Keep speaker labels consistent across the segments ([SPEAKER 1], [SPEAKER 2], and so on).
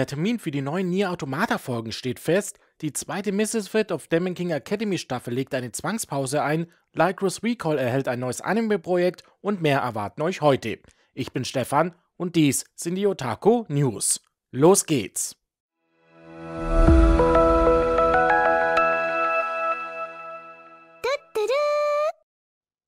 [SPEAKER 1] Der Termin für die neuen Nier Automata-Folgen steht fest. Die zweite Misfit of Demon King Academy Staffel legt eine Zwangspause ein, Lycros Recall erhält ein neues Anime-Projekt und mehr erwarten euch heute. Ich bin Stefan und dies sind die Otaku News. Los geht's!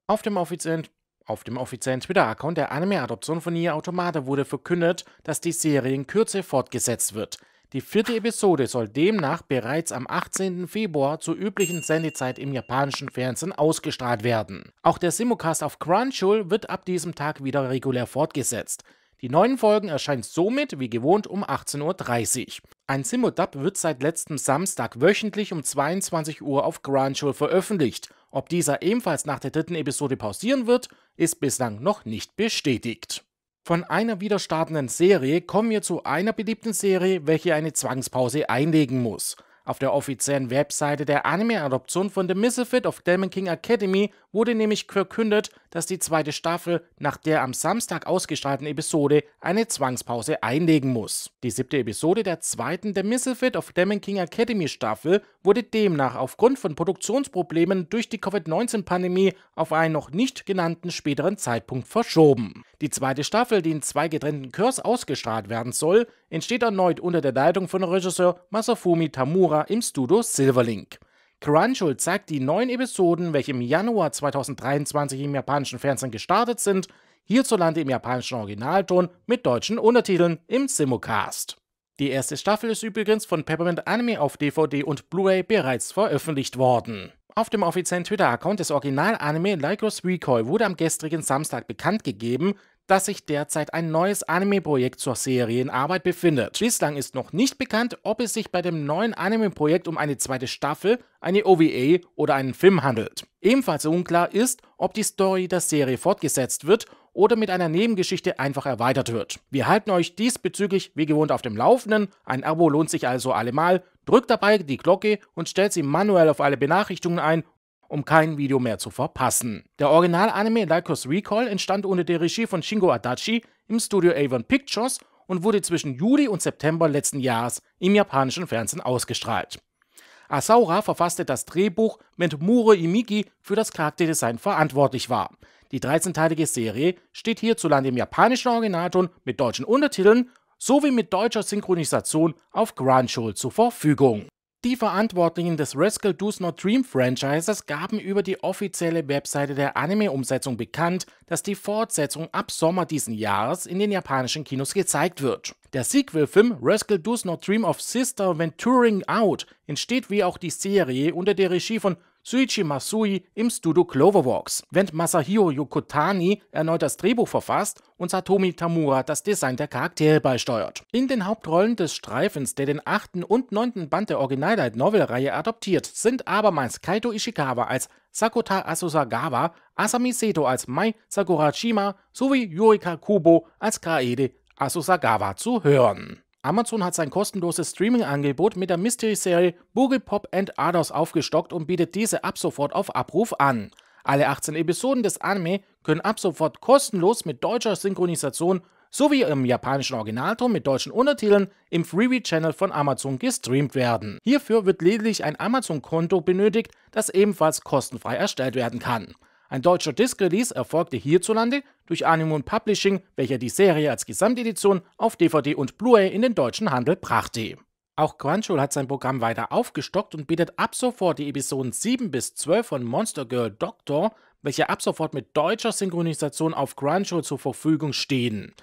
[SPEAKER 1] Auf dem offiziellen auf dem offiziellen Twitter-Account der Anime-Adoption von Nier Automata wurde verkündet, dass die Serie in Kürze fortgesetzt wird. Die vierte Episode soll demnach bereits am 18. Februar zur üblichen Sendezeit im japanischen Fernsehen ausgestrahlt werden. Auch der Simulcast auf Crunchyroll wird ab diesem Tag wieder regulär fortgesetzt. Die neuen Folgen erscheinen somit wie gewohnt um 18.30 Uhr. Ein Simmerdub wird seit letztem Samstag wöchentlich um 22 Uhr auf Grandschul veröffentlicht. Ob dieser ebenfalls nach der dritten Episode pausieren wird, ist bislang noch nicht bestätigt. Von einer wieder startenden Serie kommen wir zu einer beliebten Serie, welche eine Zwangspause einlegen muss. Auf der offiziellen Webseite der Anime-Adoption von The Misfit of Demon King Academy wurde nämlich verkündet, dass die zweite Staffel nach der am Samstag ausgestrahlten Episode eine Zwangspause einlegen muss. Die siebte Episode der zweiten The Misfit of Demon King Academy Staffel wurde demnach aufgrund von Produktionsproblemen durch die Covid-19-Pandemie auf einen noch nicht genannten späteren Zeitpunkt verschoben. Die zweite Staffel, die in zwei getrennten Kurs ausgestrahlt werden soll, entsteht erneut unter der Leitung von Regisseur Masafumi Tamura im Studio Silverlink. Crunchyroll zeigt die neun Episoden, welche im Januar 2023 im japanischen Fernsehen gestartet sind, hierzulande im japanischen Originalton mit deutschen Untertiteln im Simulcast. Die erste Staffel ist übrigens von Peppermint Anime auf DVD und Blu-ray bereits veröffentlicht worden. Auf dem offiziellen Twitter-Account des Original-Anime Lycos Recoil wurde am gestrigen Samstag bekannt gegeben, dass sich derzeit ein neues Anime-Projekt zur Serie in Arbeit befindet. Bislang ist noch nicht bekannt, ob es sich bei dem neuen Anime-Projekt um eine zweite Staffel, eine OVA oder einen Film handelt. Ebenfalls unklar ist, ob die Story der Serie fortgesetzt wird oder mit einer Nebengeschichte einfach erweitert wird. Wir halten euch diesbezüglich wie gewohnt auf dem Laufenden, ein Abo lohnt sich also allemal, drückt dabei die Glocke und stellt sie manuell auf alle Benachrichtigungen ein, um kein Video mehr zu verpassen. Der Original-Anime Lycos Recall entstand unter der Regie von Shingo Adachi im Studio Avon Pictures und wurde zwischen Juli und September letzten Jahres im japanischen Fernsehen ausgestrahlt. Asaura verfasste das Drehbuch, während Muro Imiki für das Charakterdesign verantwortlich war. Die 13-teilige Serie steht hierzulande im japanischen Originalton mit deutschen Untertiteln sowie mit deutscher Synchronisation auf Show zur Verfügung. Die Verantwortlichen des Rascal Do's Not Dream Franchises gaben über die offizielle Webseite der Anime-Umsetzung bekannt, dass die Fortsetzung ab Sommer diesen Jahres in den japanischen Kinos gezeigt wird. Der Sequel-Film Rascal Do's Not Dream of Sister Venturing Out entsteht wie auch die Serie unter der Regie von Suichi Masui im Studio Cloverworks, während Masahiro Yokotani erneut das Drehbuch verfasst und Satomi Tamura das Design der Charaktere beisteuert. In den Hauptrollen des Streifens, der den 8. und 9. Band der Original Light Novel Reihe adoptiert, sind abermals Kaito Ishikawa als Sakota Asusagawa, Asami Seto als Mai Sakurajima sowie Yurika Kubo als Kaede Asusagawa zu hören. Amazon hat sein kostenloses Streaming-Angebot mit der Mystery-Serie Boogie Pop and Others aufgestockt und bietet diese ab sofort auf Abruf an. Alle 18 Episoden des Anime können ab sofort kostenlos mit deutscher Synchronisation sowie im japanischen Originalton mit deutschen Untertiteln im Freebie-Channel von Amazon gestreamt werden. Hierfür wird lediglich ein Amazon-Konto benötigt, das ebenfalls kostenfrei erstellt werden kann. Ein deutscher Disc-Release erfolgte hierzulande durch Animoon Publishing, welcher die Serie als Gesamtedition auf DVD und Blu-ray in den deutschen Handel brachte. Auch Crunchyroll hat sein Programm weiter aufgestockt und bietet ab sofort die Episoden 7 bis 12 von Monster Girl Doctor, welche ab sofort mit deutscher Synchronisation auf Crunchyroll zur Verfügung stehen,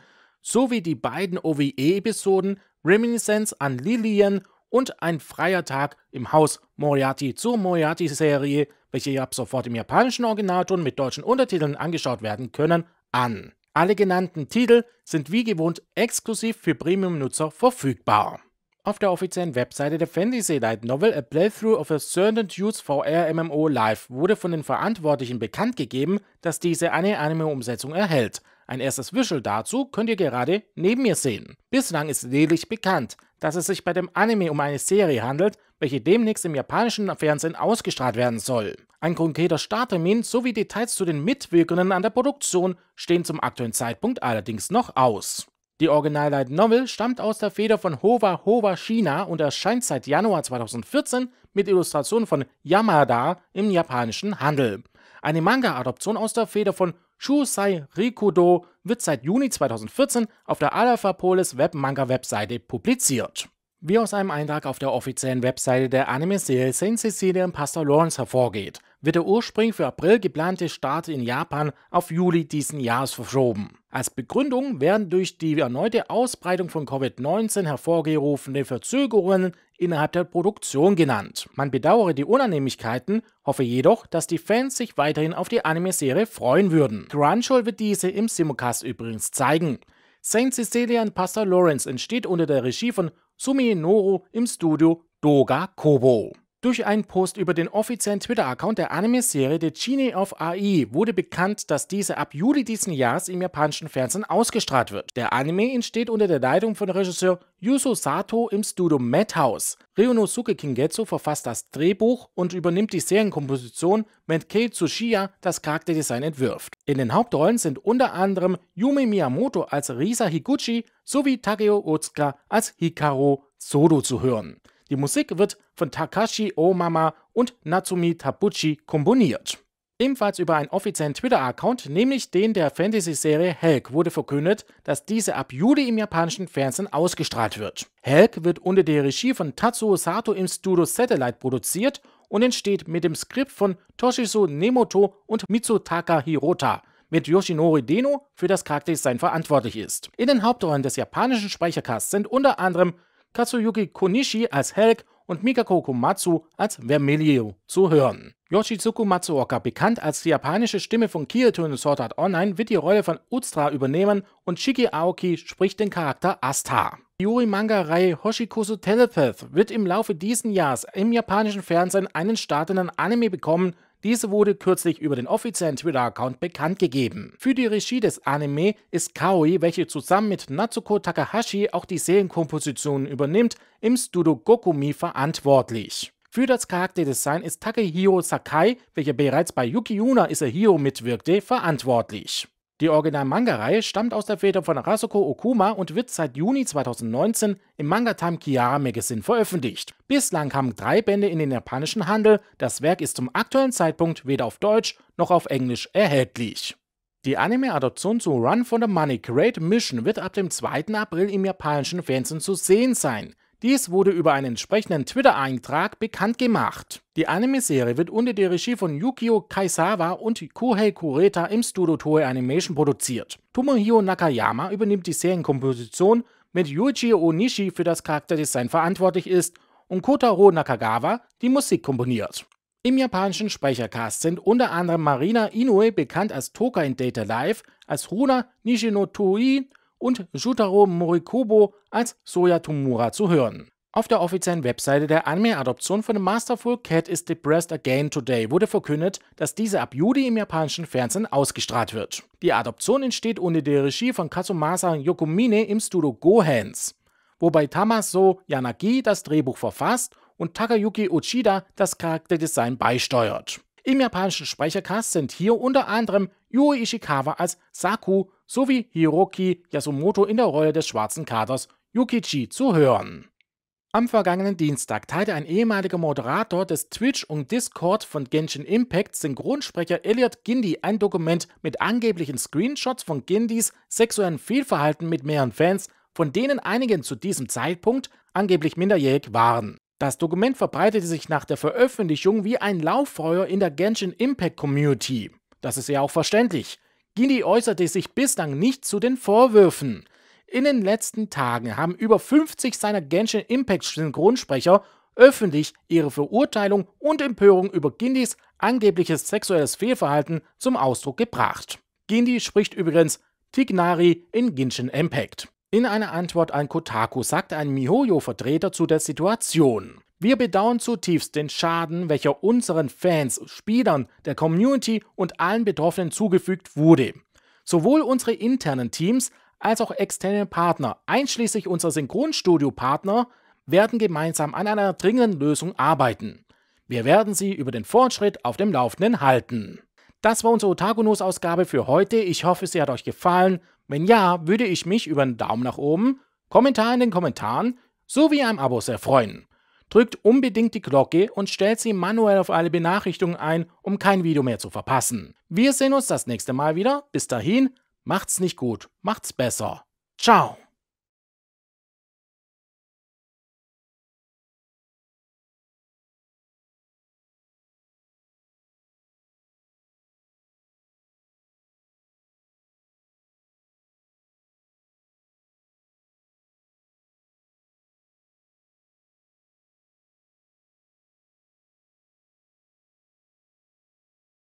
[SPEAKER 1] sowie die beiden OVE-Episoden Reminiscence an Lillian und Ein freier Tag im Haus Moriarty zur Moriarty-Serie welche ihr ab sofort im japanischen Originalton mit deutschen Untertiteln angeschaut werden können, an. Alle genannten Titel sind wie gewohnt exklusiv für Premium-Nutzer verfügbar. Auf der offiziellen Webseite der Fantasy Light Novel A Playthrough of a Certain Dudes VR MMO Live wurde von den Verantwortlichen bekannt gegeben, dass diese eine Anime-Umsetzung erhält. Ein erstes Visual dazu könnt ihr gerade neben mir sehen. Bislang ist lediglich bekannt, dass es sich bei dem Anime um eine Serie handelt, welche demnächst im japanischen Fernsehen ausgestrahlt werden soll. Ein konkreter Starttermin sowie Details zu den Mitwirkenden an der Produktion stehen zum aktuellen Zeitpunkt allerdings noch aus. Die Original Light Novel stammt aus der Feder von Hova Hova China und erscheint seit Januar 2014 mit Illustrationen von Yamada im japanischen Handel. Eine Manga-Adoption aus der Feder von Shusai Rikudo wird seit Juni 2014 auf der Alphapolis Web-Manga-Webseite publiziert. Wie aus einem Eintrag auf der offiziellen Webseite der Anime-Serie Saint Cecilia in Pastor Lawrence hervorgeht, wird der ursprünglich für April geplante Start in Japan auf Juli diesen Jahres verschoben. Als Begründung werden durch die erneute Ausbreitung von Covid-19 hervorgerufene Verzögerungen innerhalb der Produktion genannt. Man bedauere die Unannehmlichkeiten, hoffe jedoch, dass die Fans sich weiterhin auf die Anime-Serie freuen würden. Crunchyroll wird diese im Simulcast übrigens zeigen. Saint Cecilian Pastor Lawrence entsteht unter der Regie von Sumi Noru im Studio Doga Kobo. Durch einen Post über den offiziellen Twitter-Account der Anime-Serie The Genie of AI e wurde bekannt, dass diese ab Juli diesen Jahres im japanischen Fernsehen ausgestrahlt wird. Der Anime entsteht unter der Leitung von Regisseur Yuzo Sato im Studio Madhouse. Ryunosuke Kingetsu verfasst das Drehbuch und übernimmt die Serienkomposition, während Kei Tsushiya das Charakterdesign entwirft. In den Hauptrollen sind unter anderem Yume Miyamoto als Risa Higuchi sowie Takeo Otsuka als Hikaru Sodo zu hören. Die Musik wird von Takashi Omama und Natsumi Tabuchi komponiert. Ebenfalls über einen offiziellen Twitter-Account, nämlich den der Fantasy-Serie Hulk, wurde verkündet, dass diese ab Juli im japanischen Fernsehen ausgestrahlt wird. Hulk wird unter der Regie von Tatsuo Sato im Studio Satellite produziert und entsteht mit dem Skript von Toshizo Nemoto und Mitsutaka Hirota, mit Yoshinori Deno für das Charakterdesign verantwortlich ist. In den Hauptrollen des japanischen Sprechercasts sind unter anderem Katsuyuki Konishi als Helk und Mikako Komatsu als Vermelio zu hören. Yoshizuku Matsuoka, bekannt als die japanische Stimme von Kirito in Sword Art Online, wird die Rolle von Ustra übernehmen und Shiki Aoki spricht den Charakter Asta. Die Yuri-Manga-Reihe Hoshikusu Telepath wird im Laufe dieses Jahres im japanischen Fernsehen einen startenden Anime bekommen, diese wurde kürzlich über den offiziellen Twitter-Account bekannt gegeben. Für die Regie des Anime ist Kaoi, welche zusammen mit Natsuko Takahashi auch die Seelenkompositionen übernimmt, im Studio Gokumi verantwortlich. Für das Charakterdesign ist Takehiro Sakai, welcher bereits bei Yuki Yuna is a Hero mitwirkte, verantwortlich. Die Original-Manga-Reihe stammt aus der Feder von Arasuko Okuma und wird seit Juni 2019 im Manga Time Kiara Magazine veröffentlicht. Bislang kamen drei Bände in den japanischen Handel, das Werk ist zum aktuellen Zeitpunkt weder auf Deutsch noch auf Englisch erhältlich. Die Anime-Adoption zu Run for the Money Great Mission wird ab dem 2. April im japanischen Fernsehen zu sehen sein. Dies wurde über einen entsprechenden Twitter-Eintrag bekannt gemacht. Die Anime-Serie wird unter der Regie von Yukio Kaisawa und Kuhei Kureta im Studio Toei Animation produziert. Tomohiro Nakayama übernimmt die Serienkomposition, mit Yuichi Onishi für das Charakterdesign verantwortlich ist und Kotaro Nakagawa die Musik komponiert. Im japanischen Sprechercast sind unter anderem Marina Inoue bekannt als Toka in Data Live, als Runa Nishino Tui und Jutaro Morikubo als Soya Tomura zu hören. Auf der offiziellen Webseite der Anime-Adoption von Masterful Cat is Depressed Again Today wurde verkündet, dass diese ab Juli im japanischen Fernsehen ausgestrahlt wird. Die Adoption entsteht unter der Regie von Kazumasa Yokomine im Studio Gohans, wobei Tamaso Yanagi das Drehbuch verfasst und Takayuki Uchida das Charakterdesign beisteuert. Im japanischen Sprechercast sind hier unter anderem Yui Ishikawa als Saku sowie Hiroki Yasumoto in der Rolle des schwarzen Kaders Yukichi zu hören. Am vergangenen Dienstag teilte ein ehemaliger Moderator des Twitch und Discord von Genshin Impact Synchronsprecher Elliot Gindi ein Dokument mit angeblichen Screenshots von Gindis sexuellen Fehlverhalten mit mehreren Fans, von denen einigen zu diesem Zeitpunkt angeblich minderjährig waren. Das Dokument verbreitete sich nach der Veröffentlichung wie ein Lauffeuer in der Genshin Impact Community. Das ist ja auch verständlich. Gindi äußerte sich bislang nicht zu den Vorwürfen. In den letzten Tagen haben über 50 seiner Genshin Impact Synchronsprecher öffentlich ihre Verurteilung und Empörung über Gindis angebliches sexuelles Fehlverhalten zum Ausdruck gebracht. Gindi spricht übrigens Tignari in Genshin Impact. In einer Antwort an Kotaku sagt ein Mihoyo-Vertreter zu der Situation. Wir bedauern zutiefst den Schaden, welcher unseren Fans, Spielern, der Community und allen Betroffenen zugefügt wurde. Sowohl unsere internen Teams als auch externe Partner, einschließlich unserer Synchronstudio-Partner, werden gemeinsam an einer dringenden Lösung arbeiten. Wir werden Sie über den Fortschritt auf dem Laufenden halten. Das war unsere Otago News Ausgabe für heute. Ich hoffe, sie hat euch gefallen. Wenn ja, würde ich mich über einen Daumen nach oben, Kommentar in den Kommentaren sowie ein Abo sehr freuen. Drückt unbedingt die Glocke und stellt sie manuell auf alle Benachrichtigungen ein, um kein Video mehr zu verpassen. Wir sehen uns das nächste Mal wieder. Bis dahin, macht's nicht gut, macht's besser. Ciao.